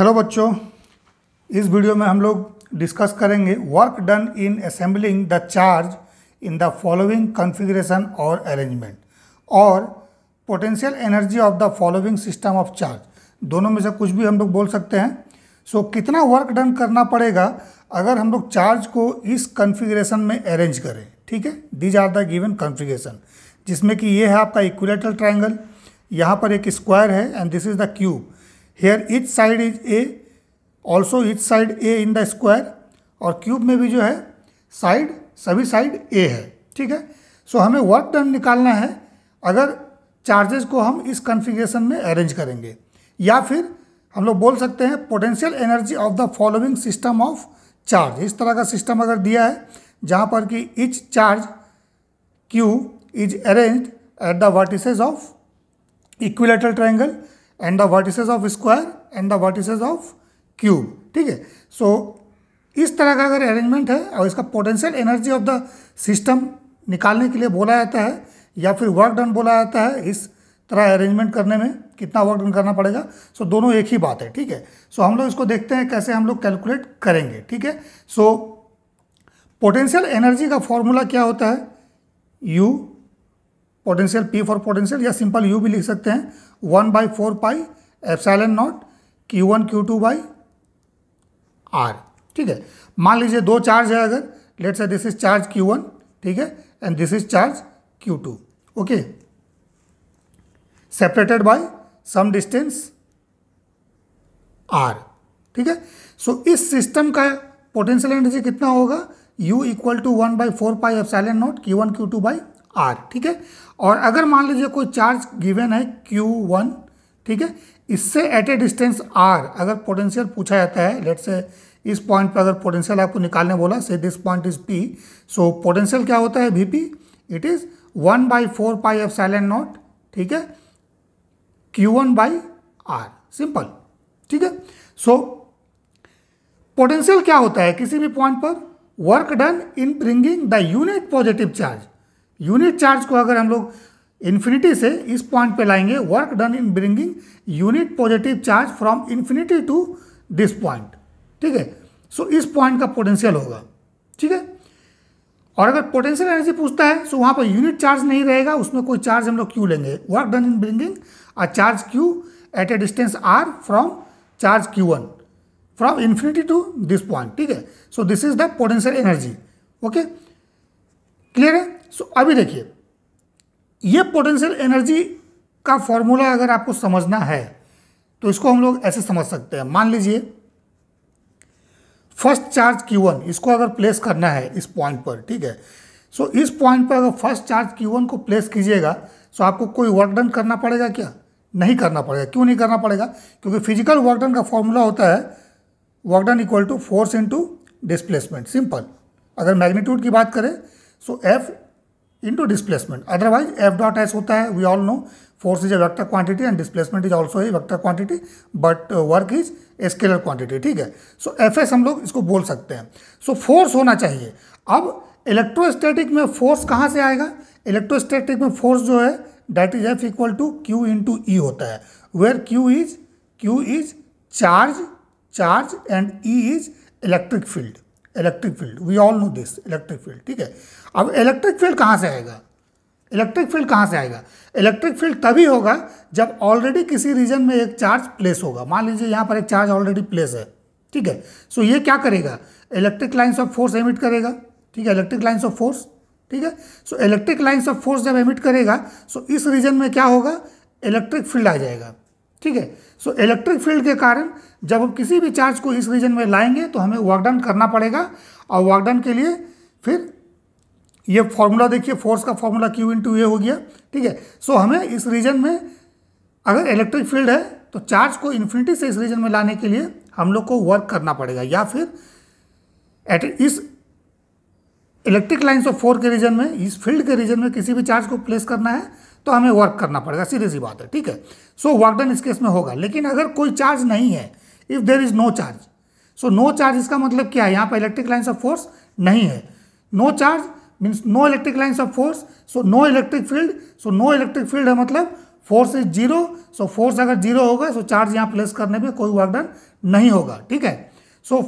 Hello बच्चों इस video में हम लोग डिस्कस करेंगे work done in assembling the charge in the following configuration और अरेंजमेंट और potential energy of the following system of charge दोनों में से कुछ भी हम लोग बोल सकते हैं सो so, कितना वर्क डन करना पड़ेगा अगर हम लोग चार्ज को इस कन्फिग्रेशन में अरेंज करें ठीक है these are the given configuration जिसमें कि ये है आपका इक्वलेटल ट्राइंगल यहाँ पर एक स्क्वायर है and this is the cube here each side is a also each side a in the square और क्यूब में भी जो है साइड सभी साइड ए है ठीक है सो so, हमें वर्क डन निकालना है अगर चार्जेस को हम इस कन्फिग्रेशन में अरेंज करेंगे या फिर हम लोग बोल सकते हैं potential energy of the following system of charge इस तरह का सिस्टम अगर दिया है जहाँ पर कि each charge Q is arranged at the vertices of equilateral triangle and the vertices of square and the vertices of cube ठीक है सो इस तरह का अगर अरेंजमेंट है और इसका potential energy of the system निकालने के लिए बोला जाता है या फिर वर्क डन बोला जाता है इस तरह अरेंजमेंट करने में कितना वर्क डन करना पड़ेगा सो so, दोनों एक ही बात है ठीक है सो so, हम लोग इसको देखते हैं कैसे हम लोग कैलकुलेट करेंगे ठीक है सो पोटेंशियल एनर्जी का फॉर्मूला क्या होता है U potential P for potential या सिंपल यू भी लिख सकते हैं one by four pi epsilon naught Q one Q two by R ठीक है मान लीजिए दो चार्ज है अगर let's say this is charge Q one ठीक है and this is charge Q two okay separated by some distance R ठीक है सो इस सिस्टम का पोटेंशियल एनर्जी कितना होगा U equal to one by four pi epsilon naught Q one Q two by R ठीक है और अगर मान लीजिए कोई चार्ज गिवन है क्यू वन ठीक है इससे एट ए डिस्टेंस आर अगर पोटेंशियल पूछा जाता है लेट से इस पॉइंट पर अगर पोटेंशियल आपको निकालने बोला say this point is P so potential क्या होता है V P it is one by four pi epsilon naught ठीक है Q one by R simple ठीक है सो पोटेंशियल क्या होता है किसी भी पॉइंट पर work done in bringing the unit positive charge unit charge को अगर हम लोग इन्फिनिटी से इस पॉइंट पे लाएंगे work done in bringing unit positive charge from infinity to this point ठीक है सो इस पॉइंट का पोटेंशियल होगा ठीक है और अगर पोटेंशियल एनर्जी पूछता है सो वहाँ पर यूनिट चार्ज नहीं रहेगा उसमें कोई चार्ज हम लोग क्यू लेंगे work done in bringing a charge Q at a distance R from charge Q one from infinity to this point ठीक है so this is the potential energy okay clear है सो so, अभी देखिए ये potential energy का formula अगर आपको समझना है तो इसको हम लोग ऐसे समझ सकते हैं मान लीजिए फर्स्ट चार्ज Q1 इसको अगर प्लेस करना है इस पॉइंट पर ठीक है सो so, इस पॉइंट पर अगर फर्स्ट चार्ज Q1 को प्लेस कीजिएगा सो so आपको कोई वर्क डन करना पड़ेगा क्या नहीं करना पड़ेगा क्यों नहीं करना पड़ेगा क्योंकि फिजिकल वर्क डन का फॉर्मूला होता है work done equal to force into displacement simple अगर मैग्नीट्यूड की बात करें so F into displacement. Otherwise, F dot S होता है we all know force is a vector quantity and displacement is also a vector quantity but uh, work is a scalar quantity ठीक है so F S हम लोग इसको बोल सकते हैं so force होना चाहिए अब इलेक्ट्रोस्टैटिक में फोर्स कहाँ से आएगा इलेक्ट्रोस्टैटिक में फोर्स जो है that is F equal to Q into E होता है where Q is Q is charge charge and E is electric field electric field we all know this electric field ठीक है अब इलेक्ट्रिक फील्ड कहाँ से आएगा इलेक्ट्रिक फील्ड कहाँ से आएगा इलेक्ट्रिक फील्ड तभी होगा जब ऑलरेडी किसी रीजन में एक चार्ज प्लेस होगा मान लीजिए यहाँ पर एक चार्ज ऑलरेडी प्लेस है ठीक है सो ये क्या करेगा electric lines of force emit करेगा ठीक है इलेक्ट्रिक लाइन्स ऑफ फोर्स ठीक है so electric lines of force जब एमिट करेगा सो इस रीजन में क्या होगा इलेक्ट्रिक फील्ड आ जाएगा ठीक है सो इलेक्ट्रिक फील्ड के कारण जब हम किसी भी चार्ज को इस रीजन में लाएंगे तो हमें वर्क डन करना पड़ेगा और वर्क डन के लिए फिर ये फॉर्मूला देखिए फोर्स का फॉर्मूला क्यू इंटू ए हो गया ठीक है सो हमें इस रीजन में अगर इलेक्ट्रिक फील्ड है तो चार्ज को इन्फिनिटी से इस रीजन में लाने के लिए हम लोग को वर्क करना पड़ेगा या फिर एट इस इलेक्ट्रिक लाइन्स ऑफ फोर के रीजन में इस फील्ड के रीजन में किसी भी चार्ज को प्लेस करना है तो हमें वर्क करना पड़ेगा सीधी सी बात है ठीक है सो वर्क डन इस केस में होगा लेकिन अगर कोई चार्ज नहीं है if there is no charge so no charge इसका मतलब क्या है यहाँ पर इलेक्ट्रिक लाइन्स ऑफ फोर्स नहीं है no charge means no electric lines of force so no electric field so no electric field है मतलब force is zero so force अगर जीरो होगा सो चार्ज यहाँ प्लेस करने में कोई वर्क डन नहीं होगा ठीक है सो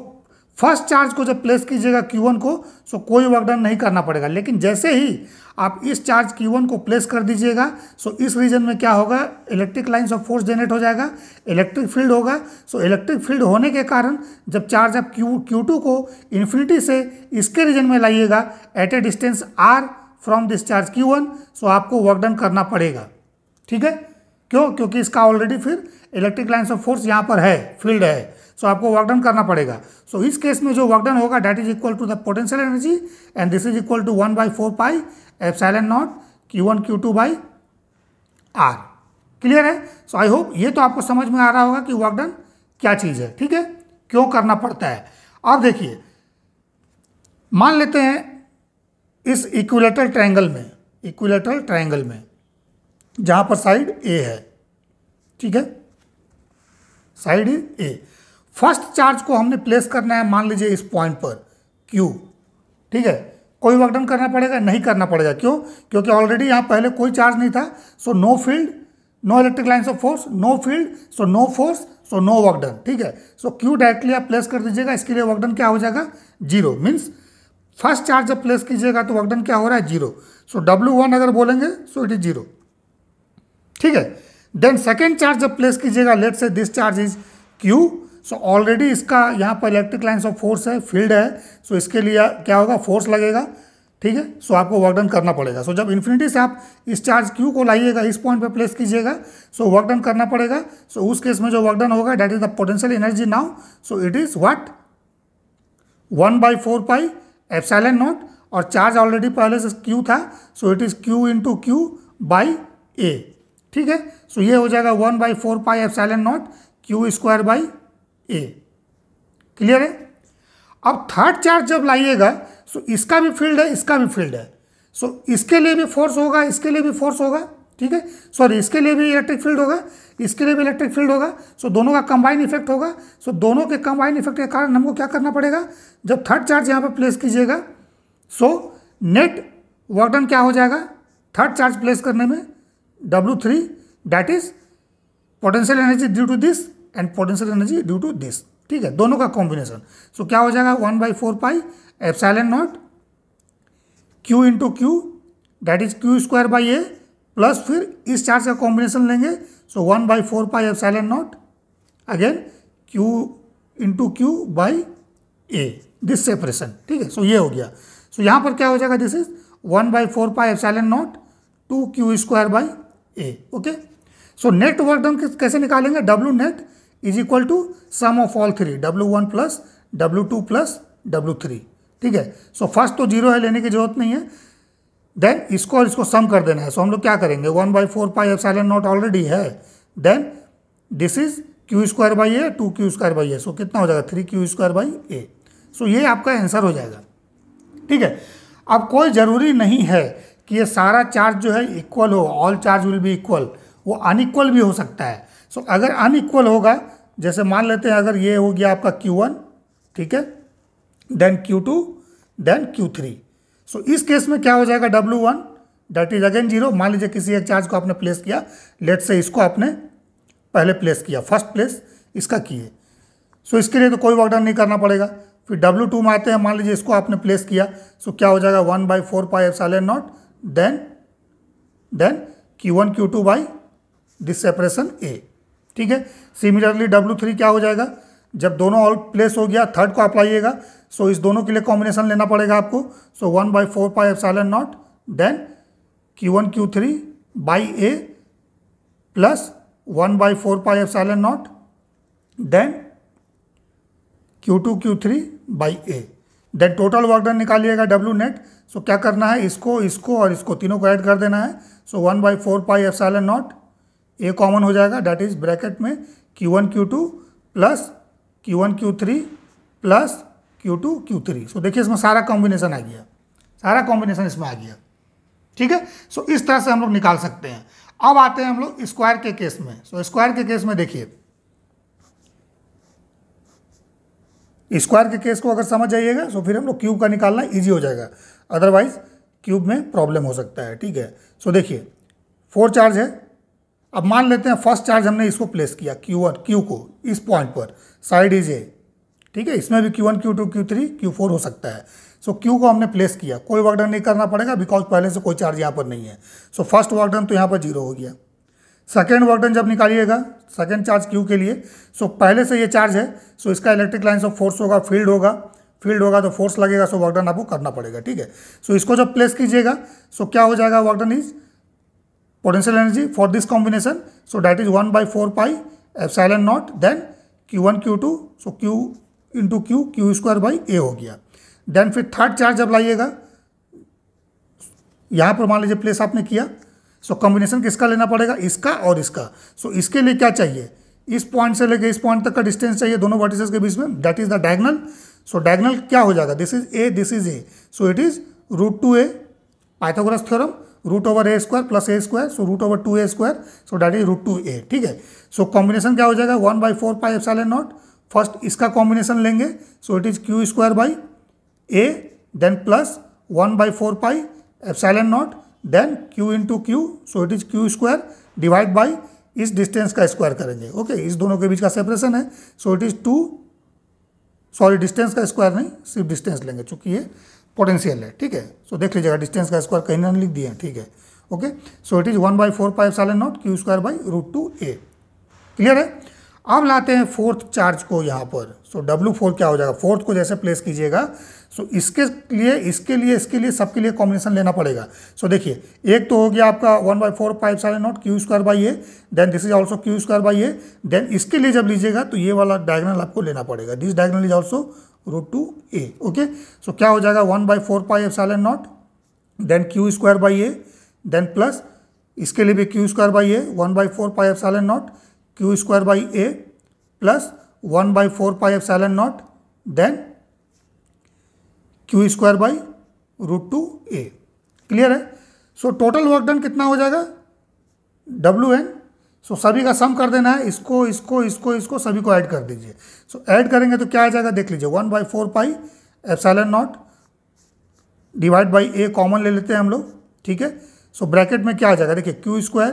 फर्स्ट चार्ज को जब प्लेस कीजिएगा Q1 को सो कोई वर्कडन नहीं करना पड़ेगा लेकिन जैसे ही आप इस चार्ज Q1 को प्लेस कर दीजिएगा सो इस रीजन में क्या होगा electric lines of force generate हो जाएगा इलेक्ट्रिक फील्ड होगा सो इलेक्ट्रिक फील्ड होने के कारण जब चार्ज आप Q Q2 को इन्फिनिटी से इसके रीजन में लाइएगा at a distance R from this charge one so आपको वर्कडन करना पड़ेगा ठीक है क्यों क्योंकि इसका ऑलरेडी फिर इलेक्ट्रिक लाइन्स ऑफ फोर्स यहाँ पर है फील्ड है सो so, आपको वर्क डन करना पड़ेगा सो so, इस केस में जो वर्क डन होगा that is equal to the potential energy and this is equal to one by four pi epsilon naught Q one Q two by R clear है so I hope ये तो आपको समझ में आ रहा होगा कि वर्क डन क्या चीज़ है ठीक है क्यों करना पड़ता है अब देखिए मान लेते हैं इस इक्विलेटरल ट्रायंगल में इक्विलेटरल ट्रायंगल में जहां पर साइड ए है ठीक है साइड ए फर्स्ट चार्ज को हमने प्लेस करना है मान लीजिए इस पॉइंट पर क्यू ठीक है कोई वर्कडन करना पड़ेगा नहीं करना पड़ेगा क्यों क्योंकि ऑलरेडी यहाँ पहले कोई चार्ज नहीं था so no field no electric lines of force no field so no force so no work done ठीक है सो क्यू डायरेक्टली आप प्लेस कर दीजिएगा इसके लिए वर्कडन क्या हो जाएगा जीरो मीन्स फर्स्ट चार्ज जब प्लेस कीजिएगा तो वर्कडन क्या हो रहा है जीरो सो डब्ल्यू वन अगर बोलेंगे सो इट इज जीरो ठीक है देन सेकेंड चार्ज जब प्लेस कीजिएगा let's say this charge is Q so already इसका यहाँ पर इलेक्ट्रिक लाइन्स ऑफ फोर्स है फील्ड है सो so इसके लिए क्या होगा फोर्स लगेगा ठीक है सो आपको वर्क डन करना पड़ेगा सो so, जब इन्फिनिटी से आप इस चार्ज क्यू को लाइएगा इस पॉइंट पे प्लेस कीजिएगा सो वर्क डन करना पड़ेगा सो so, उस केस में जो वर्क डन होगा that is the potential energy now so it is what one by four pi epsilon naught और चार्ज ऑलरेडी पहले से क्यू था so it is Q two Q by A ठीक है सो so, ये हो जाएगा one by four pi epsilon naught Q square by A clear है अब थर्ड चार्ज जब लाइएगा सो इसका भी फील्ड है इसका भी फील्ड है सो इसके लिए भी फोर्स होगा इसके लिए भी फोर्स होगा ठीक है सॉरी इसके लिए भी इलेक्ट्रिक फील्ड होगा इसके लिए भी इलेक्ट्रिक फील्ड होगा सो दोनों का कंबाइन इफेक्ट होगा सो दोनों के कंबाइन इफेक्ट के कारण हमको क्या करना पड़ेगा जब थर्ड चार्ज यहाँ पर प्लेस कीजिएगा सो नेट वर्कडन क्या हो जाएगा थर्ड चार्ज प्लेस करने में W3 that is potential energy due to this and potential energy due to this ठीक है दोनों का कॉम्बिनेशन सो so, क्या हो जाएगा one by four pi epsilon naught Q into Q that is Q square by A plus फिर इस charge का कॉम्बिनेशन लेंगे so one by four pi एफ epsilon naught again Q into Q by A this separation ठीक है so so, ये हो गया सो so, यहाँ पर क्या हो जाएगा this is one by four pi epsilon naught two Q square by A okay so net work done कैसे निकालेंगे W net is equal to sum of all three W one plus W two plus W three ठीक है so first तो zero है लेने की जरूरत नहीं है देन इसको और इसको सम कर देना है सो so, हम लोग क्या करेंगे वन बाई फोर पाई एफ नॉट ऑलरेडी है then this is Q square by A two Q square by A so कितना हो जाएगा three Q square by A so ये आपका आंसर हो जाएगा ठीक है अब कोई ज़रूरी नहीं है कि ये सारा चार्ज जो है इक्वल हो all charge will be equal वो अनइक्वल भी हो सकता है सो so, अगर अनइक्वल होगा जैसे मान लेते हैं अगर ये हो गया आपका Q1 ठीक है then Q2 then Q three so इस केस में क्या हो जाएगा W1 date is again zero मान लीजिए किसी एक चार्ज को आपने प्लेस किया लेट से इसको आपने पहले प्लेस किया फर्स्ट प्लेस इसका किए सो so, इसके लिए तो कोई वर्कडन नहीं करना पड़ेगा फिर W2 टू में आते हैं मान लीजिए इसको आपने प्लेस किया सो so क्या हो जाएगा one by four pi epsilon naught then then Q one Q two by this separation A ठीक है सिमिलरली डब्ल्यू थ्री क्या हो जाएगा जब दोनों ऑल प्लेस हो गया थर्ड को अप्लाइएगा सो इस दोनों के लिए कॉम्बिनेशन लेना पड़ेगा आपको so one by four pi epsilon naught then Q one Q three by A plus one by four pi epsilon naught then Q two Q three by A then total work done निकालिएगा W net so क्या करना है इसको इसको और इसको तीनों को ऐड कर देना है so one by four pi epsilon naught A common हो जाएगा डैट इज ब्रैकेट में Q one Q two plus Q one Q three plus Q two Q three so देखिए इसमें सारा कॉम्बिनेशन आ गया सारा कॉम्बिनेशन इसमें आ गया ठीक है सो so, इस तरह से हम लोग निकाल सकते हैं अब आते हैं हम लोग स्क्वायर के केस में सो so, स्क्वायर के केस में देखिए स्क्वायर के केस को अगर समझ जाइएगा तो फिर हम लोग क्यूब का निकालना ईजी हो जाएगा अदरवाइज क्यूब में प्रॉब्लम हो सकता है ठीक है सो देखिए फोर चार्ज है अब मान लेते हैं फर्स्ट चार्ज हमने इसको प्लेस किया क्यू वन क्यू को इस पॉइंट पर साइड इज ए ठीक है इसमें भी Q one Q two Q three Q four हो सकता है सो so, क्यू को हमने प्लेस किया कोई वर्कडन नहीं करना पड़ेगा बिकॉज पहले से कोई चार्ज यहाँ पर नहीं है सो फर्स्ट वर्कडन तो यहाँ पर जीरो हो गया सेकेंड वर्कडन जब निकालिएगा सेकेंड चार्ज क्यू के लिए सो so, पहले से ये चार्ज है सो so, इसका इलेक्ट्रिक लाइन ऑफ फोर्स होगा फील्ड होगा फील्ड होगा तो फोर्स लगेगा सो वर्कडन आपको करना पड़ेगा ठीक है सो so, इसको जब प्लेस कीजिएगा सो so, क्या हो जाएगा work done is potential energy for this combination. So that is 1 by 4 pi epsilon naught then Q1 Q2 so Q into Q Q square by a हो गया देन फिर थर्ड चार्ज जब लाइएगा यहाँ पर मान लीजिए प्लेस आपने किया सो so, कॉम्बिनेशन किसका लेना पड़ेगा इसका और इसका सो so, इसके लिए क्या चाहिए इस पॉइंट से लेकर इस पॉइंट तक का डिस्टेंस चाहिए दोनों वर्टिसेस के बीच में that is the diagonal so diagonal क्या हो जाएगा this is a this is a so it is root two a Pythagoras theorem root over a square plus a square so root over two a square so that is root two a ठीक है so combination क्या हो जाएगा one by four pi epsilon naught first इसका combination लेंगे so it is Q square by A then plus one by four pi epsilon naught then Q into Q so it is Q square divide by इस distance का square करेंगे okay okay, इस दोनों के बीच का separation है so it is two sorry distance का स्क्वायर नहीं सिर्फ डिस्टेंस लेंगे चूंकि ये पोटेंशियल है ठीक है सो देख लीजिएगा डिस्टेंस का स्क्वायर कहीं ना लिख दिए हैं ठीक है okay so it is one by four pi epsilon naught Q square by root two a clear है अब लाते हैं फोर्थ चार्ज को यहाँ पर सो डब्ल्यू फोर क्या हो जाएगा फोर्थ को जैसे प्लेस कीजिएगा सो so, इसके लिए इसके लिए इसके लिए सबके लिए कॉम्बिनेशन लेना पड़ेगा सो so, देखिए एक तो हो गया आपका one by four pi epsilon naught Q square by A then this is also Q square by A then इसके लिए जब लीजिएगा तो ये वाला डायगनल आपको लेना पड़ेगा this diagonal is also root two a okay so क्या हो जाएगा one by four pi epsilon naught then Q square by A then plus इसके लिए भी Q square by a one by four pi epsilon naught Q square by A plus one by four pi epsilon naught then Q square by root two a clear है so total work done कितना हो जाएगा W N सो सभी का सम कर देना है इसको इसको इसको इसको सभी को ऐड कर दीजिए सो ऐड करेंगे तो क्या आ जाएगा देख लीजिए one by four pi epsilon naught divide by a common ले लेते हैं हम लोग ठीक है सो ब्रैकेट में क्या आ जाएगा देखिए क्यू स्क्वायर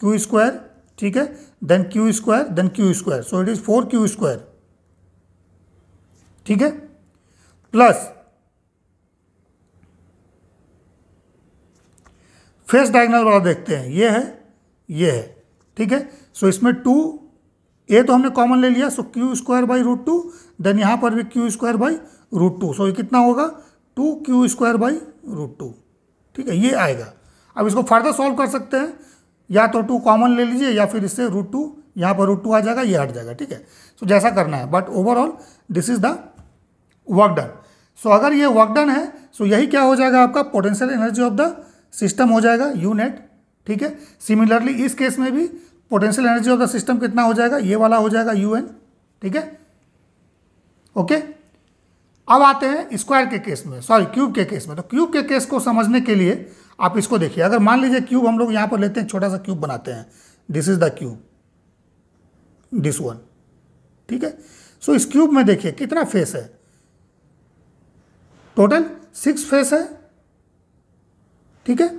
क्यू स्क्वायर ठीक है then Q square then Q square so it is four Q square ठीक है प्लस फेस डायगनल वाला देखते हैं ये है ये है ठीक है सो इसमें टू ए तो हमने कॉमन ले लिया so Q square by root two then यहाँ पर भी Q square by root two so ये कितना होगा two Q square by root two ठीक है ये आएगा अब इसको फर्दर सॉल्व कर सकते हैं या तो टू कॉमन ले लीजिए या फिर इससे रूट टू यहाँ पर रूट टू आ जाएगा ये हट जाएगा ठीक है सो जैसा करना है but overall this is the work done so अगर ये वर्क डन है सो यही क्या हो जाएगा आपका potential energy of the system हो जाएगा यू नेट ठीक है सिमिलरली इस केस में भी potential energy of the system कितना हो जाएगा ये वाला हो जाएगा यू एन ठीक है ओके अब आते हैं स्क्वायर के केस में सॉरी क्यूब के केस में तो क्यूब के केस को समझने के लिए आप इसको देखिए अगर मान लीजिए क्यूब हम लोग यहाँ पर लेते हैं छोटा सा क्यूब बनाते हैं this is the cube this one ठीक है सो इस क्यूब में देखिए कितना फेस है टोटल सिक्स फेस है ठीक है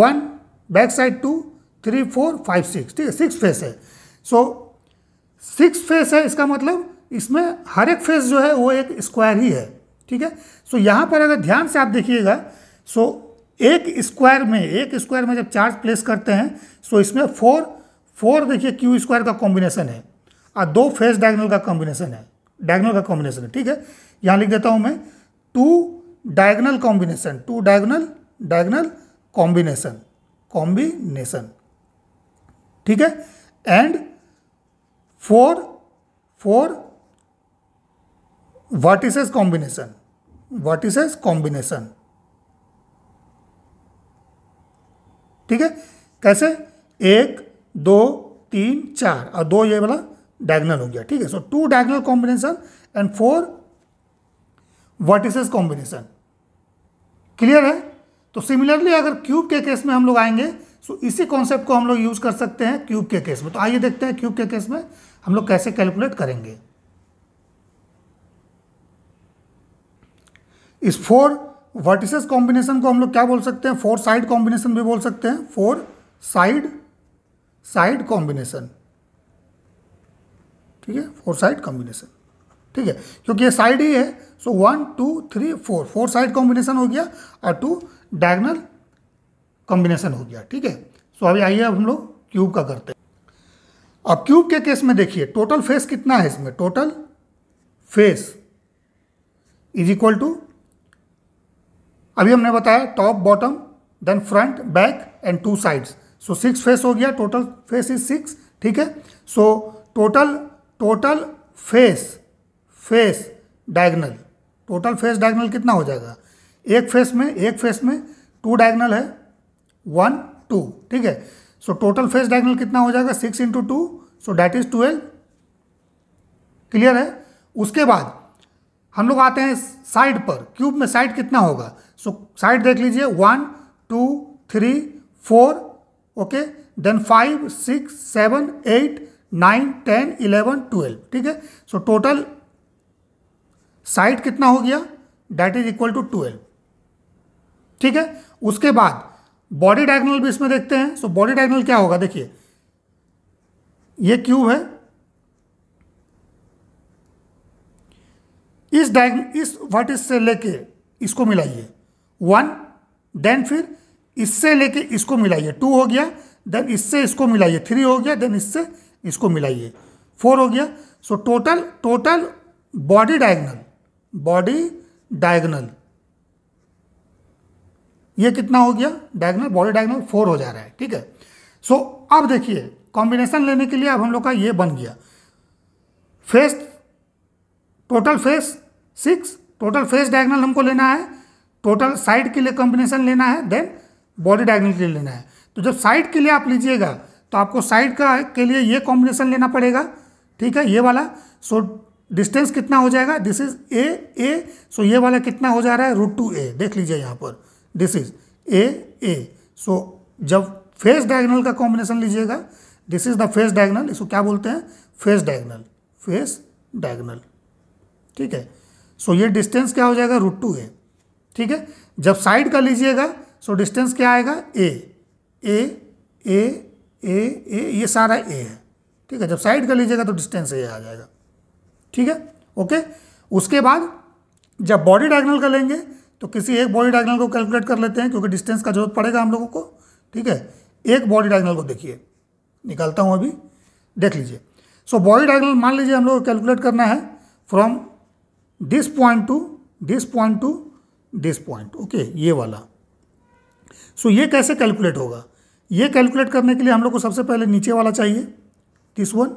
one back side two three four five six ठीक है सिक्स फेस है सो सिक्स फेस है इसका मतलब इसमें हर एक फेस जो है वो एक स्क्वायर ही है ठीक है सो यहाँ पर अगर ध्यान से आप देखिएगा सो एक स्क्वायर में एक स्क्वायर में जब चार्ज प्लेस करते हैं सो इसमें फोर फोर देखिए क्यू स्क्वायर का कॉम्बिनेशन है और दो फेस डायगनल का कॉम्बिनेशन है डायगनल का कॉम्बिनेशन है ठीक है यहाँ लिख देता हूँ मैं two diagonal combination two diagonal diagonal combination combination ठीक है and four four vertices combination vertices combination ठीक है कैसे एक दो तीन चार और दो ये वाला डायगनल हो गया ठीक है so two diagonal combination and four vertices combination clear है तो सिमिलरली अगर क्यूब के केस में हम लोग आएंगे सो so, इसी कॉन्सेप्ट को हम लोग यूज़ कर सकते हैं क्यूब के केस में तो आइए देखते हैं क्यूब के केस में हम लोग कैसे कैलकुलेट करेंगे इस फोर वर्टिसेस कॉम्बिनेशन को हम लोग क्या बोल सकते हैं फोर साइड कॉम्बिनेशन भी बोल सकते हैं फोर साइड साइड कॉम्बिनेशन ठीक है फोर साइड कॉम्बिनेशन ठीक है क्योंकि ये साइड ही है so one two three four four side combination हो गया और टू डायगनल कॉम्बिनेशन हो गया ठीक है सो अभी आइए अब हम लोग क्यूब का करते हैं अब क्यूब के केस में देखिए टोटल फेस कितना है इसमें total face is equal to अभी हमने बताया top bottom then front back and two sides so six face हो गया टोटल फेस इज सिक्स ठीक है so total total face face diagonal total face diagonal कितना हो जाएगा एक फेस में एक फेस में टू डायगनल है वन टू ठीक है सो टोटल फेस डायगनल कितना हो जाएगा six into two so that is twelve clear है उसके बाद हम लोग आते हैं साइड पर क्यूब में साइड कितना होगा सो so, साइड देख लीजिए one two three four okay then five six seven eight nine ten eleven twelve ठीक है सो टोटल साइड कितना हो गया that is equal to twelve ठीक है उसके बाद बॉडी डायगोनल भी इसमें देखते हैं सो बॉडी डायगोनल क्या होगा देखिए ये क्यूब है इस डाय इस वर्टिस से लेके इसको मिलाइए वन देन फिर इससे लेके इसको मिलाइए टू हो गया देन इससे इसको मिलाइए थ्री हो गया देन इससे इसको मिलाइए फोर हो गया so total total body diagonal body diagonal ये कितना हो गया डायगनल बॉडी डायगनल फोर हो जा रहा है ठीक है सो so, अब देखिए कॉम्बिनेशन लेने के लिए अब हम लोग का ये बन गया face total face six total face diagonal हमको लेना है टोटल साइड के लिए कॉम्बिनेशन लेना है देन बॉडी डायगनल के लिए लेना है तो जब साइड के लिए आप लीजिएगा तो आपको साइड का के लिए ये कॉम्बिनेशन लेना पड़ेगा ठीक है ये वाला सो डिस्टेंस कितना हो जाएगा this is A a so ये वाला कितना हो जा रहा है रूट टू ए देख लीजिए यहाँ पर this is A a so जब फेस डायगनल का कॉम्बिनेशन लीजिएगा this is the face diagonal इसको क्या बोलते हैं फेस डायगनल फेस डायगनल ठीक है सो so, ये डिस्टेंस क्या हो जाएगा रूट टू ए ठीक है जब साइड का लीजिएगा सो so डिस्टेंस क्या आएगा ए ए ए ए ए ये सारा ए है ठीक है जब साइड का लीजिएगा तो डिस्टेंस ए आ जाएगा ठीक है ओके उसके बाद जब बॉडी डायगनल का लेंगे तो किसी एक बॉडी डायगनल को कैलकुलेट कर लेते हैं क्योंकि डिस्टेंस का जरूरत पड़ेगा हम लोगों को ठीक है एक बॉडी डायगनल को देखिए निकालता हूँ अभी देख लीजिए सो बॉडी डायगनल मान लीजिए हम लोग को कैलकुलेट करना है from this point to this point to this point okay ये वाला सो so, ये कैसे कैलकुलेट होगा ये कैलकुलेट करने के लिए हम लोग को सबसे पहले नीचे वाला चाहिए दिस वन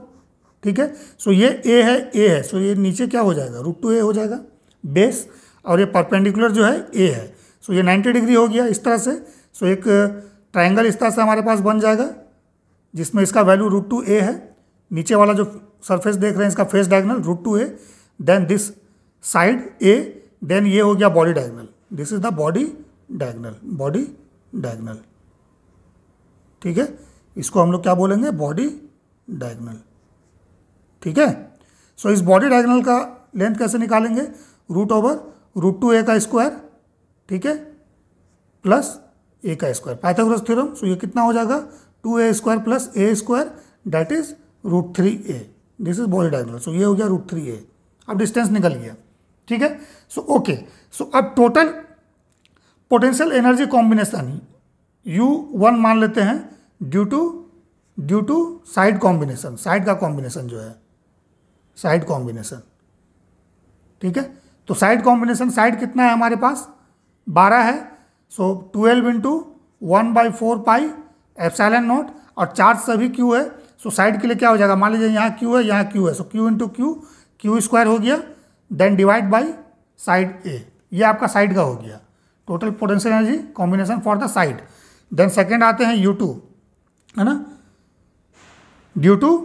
ठीक है सो so, ये ए है ए है सो so, ये नीचे क्या हो जाएगा रूट टू ए हो जाएगा बेस और ये परपेंडिकुलर जो है ए है सो ये 90 डिग्री हो गया इस तरह से सो एक ट्राइंगल uh, इस तरह से हमारे पास बन जाएगा जिसमें इसका वैल्यू रूट टू ए है नीचे वाला जो सरफेस देख रहे हैं इसका face diagonal root two a then this side a then ये हो गया body diagonal this is the body diagonal body diagonal ठीक है इसको हम लोग क्या बोलेंगे बॉडी डायगनल ठीक है सो so, इस बॉडी डायगनल का लेंथ कैसे निकालेंगे root over root two a का स्क्वायर ठीक है प्लस ए का स्क्वायर पाइथागोरस थ्योरम सो ये कितना हो जाएगा two a square plus a square that is root three a this is body diagonal so ये हो गया रूट थ्री ए अब डिस्टेंस निकल गया ठीक है सो ओके सो अब total potential energy combination U one मान लेते हैं due to due to side combination side का कॉम्बिनेशन जो है साइड कॉम्बिनेशन ठीक है तो साइड कॉम्बिनेशन साइड कितना है हमारे पास बारह है so twelve into one by four pi epsilon naught और चार्ज सभी क्यू है सो so, साइड के लिए क्या हो जाएगा मान लीजिए यहाँ क्यू है यहाँ क्यू है so Q into Q Q square हो गया then divide by side a ये आपका साइड का हो गया total potential energy combination for the side then second आते हैं यू टू है ना due to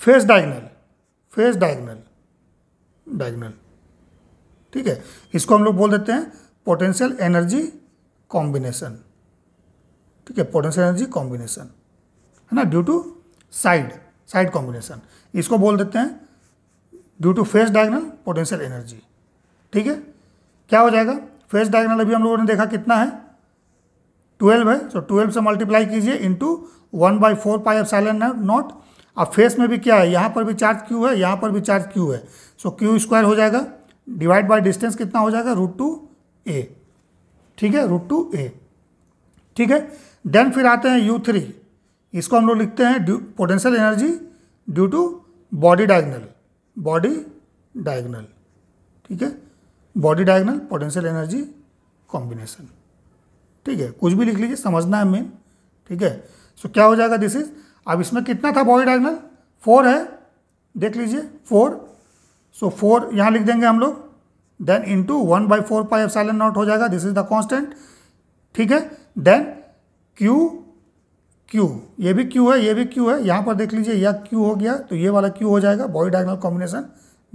face diagonal face diagonal diagonal ठीक है इसको हम लोग बोल देते हैं पोटेंशियल एनर्जी कॉम्बिनेशन ठीक है पोटेंशियल एनर्जी कॉम्बिनेशन है ना due to side side combination इसको बोल देते हैं due to face diagonal potential energy ठीक है क्या हो जाएगा फेस डायग्नल अभी हम लोगों ने देखा कितना है ट्वेल्व है तो ट्वेल्व से मल्टीप्लाई कीजिए into one by four pi epsilon naught अब फेस में भी क्या है यहाँ पर भी चार्ज क्यू है यहाँ पर भी चार्ज क्यू है सो क्यू स्क्वायर हो जाएगा डिवाइड बाय डिस्टेंस कितना हो जाएगा रूट टू ए ठीक है रूट टू ए ठीक है देन फिर आते हैं यू थ्री इसको हम लोग लिखते हैं potential energy due to body diagonal body diagonal ठीक है body diagonal potential energy combination ठीक है कुछ भी लिख लीजिए समझना है मेन ठीक है सो क्या हो जाएगा दिस इज अब इसमें कितना था बॉडी डायगनल फोर है देख लीजिए फोर सो फोर यहाँ लिख देंगे हम लोग then into one by four pi epsilon naught हो जाएगा दिस इज द कॉन्स्टेंट ठीक है देन क्यू क्यू ये भी क्यू है ये भी क्यू है यहाँ पर देख लीजिए यह क्यू हो गया तो ये वाला क्यू हो जाएगा body diagonal combination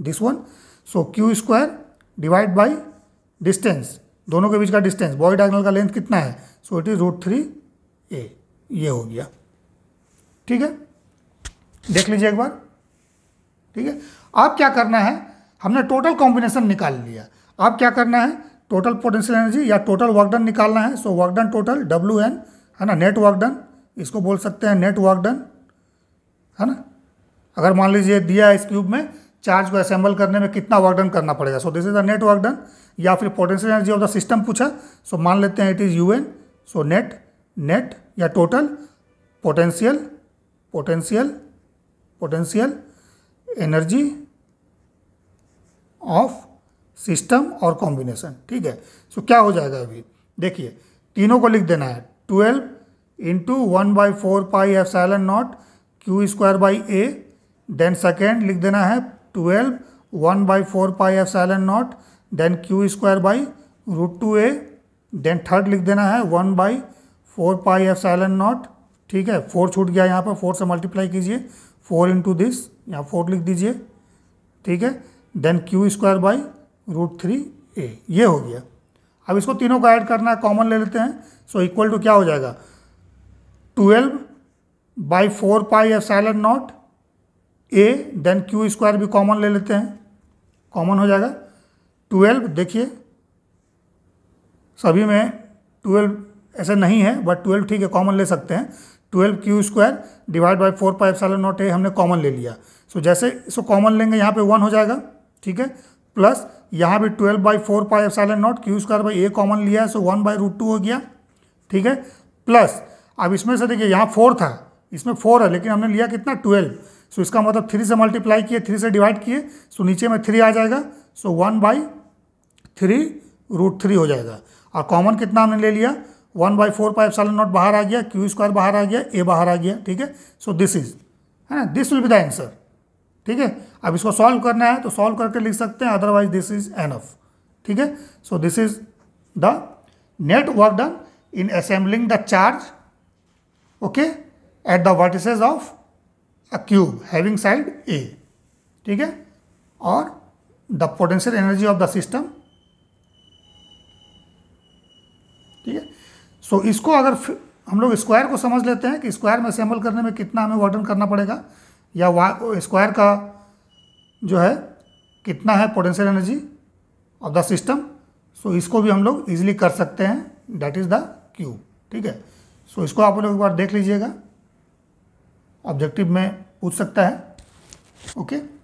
this one so Q square divide by distance दोनों के बीच का डिस्टेंस बॉडी डायगनल का लेंथ कितना है so it is root three a ये हो गया ठीक है देख लीजिए एक बार ठीक है अब क्या करना है हमने टोटल कॉम्बिनेशन निकाल लिया अब क्या करना है टोटल पोटेंशियल एनर्जी या टोटल वर्कडन निकालना है so work done total W N है ना नेट वर्कडन इसको बोल सकते हैं नेट वर्कडन है ना अगर मान लीजिए दिया इस क्यूब में चार्ज को असेंबल करने में कितना वर्कडन करना पड़ेगा so this is the net work done या फिर potential energy of the system पूछा सो so, मान लेते हैं it is U N so net net या total potential potential potential energy of system और कॉम्बिनेशन ठीक है सो क्या हो जाएगा अभी देखिए तीनों को लिख देना है twelve into one by four pi epsilon naught Q square by A then second लिख देना है twelve one by four pi epsilon naught then Q square by root two a then third लिख देना है one by four pi epsilon naught ठीक है four छूट गया यहाँ पर फोर से मल्टीप्लाई कीजिए फोर इंटू दिस यहाँ फोर लिख दीजिए ठीक है then Q square by root three a ये हो गया अब इसको तीनों को ऐड करना है कॉमन ले लेते हैं सो इक्वल टू क्या हो जाएगा twelve by four pi epsilon naught a then Q square भी कॉमन ले लेते हैं कॉमन हो जाएगा ट्वेल्व देखिए सभी में ट्वेल्व ऐसे नहीं है बट ट्वेल्व ठीक है कॉमन ले सकते हैं twelve Q square divide by four pi epsilon naught a हमने कॉमन ले लिया सो so, जैसे इसको कॉमन लेंगे यहाँ पे वन हो जाएगा ठीक है प्लस यहाँ भी twelve by four pi epsilon naught Q square by a common लिया है so one by root two हो गया ठीक है प्लस अब इसमें से देखिए यहाँ फोर था इसमें फोर है लेकिन हमने लिया कितना ट्वेल्व सो so, इसका मतलब थ्री से मल्टीप्लाई किए थ्री से डिवाइड किए सो so, नीचे में थ्री आ जाएगा so one by three root three हो जाएगा और कॉमन कितना हमने ले लिया वन बाई फोर पाई साल नॉट बाहर आ गया क्यू स्क्वायर बाहर आ गया ए बाहर आ गया ठीक है सो दिस इज है ना this will be the answer ठीक है अब इसको सॉल्व करना है तो सॉल्व करके लिख सकते हैं अदरवाइज दिस इज एनफ ठीक है so this is the net work done in assembling the charge okay at the vertices of a cube having side a ठीक है और the potential energy of the system so so, इसको अगर हम लोग square को समझ लेते हैं कि स्क्वायर में असेंबल करने में कितना हमें वर्डन करना पड़ेगा या वा स्क्वायर का जो है कितना है potential energy of the system so इसको भी हम लोग इजिली कर सकते हैं डैट इज़ द क्यूब ठीक है सो so, इसको आप लोग एक बार देख लीजिएगा ऑब्जेक्टिव में पूछ सकता है ओके okay?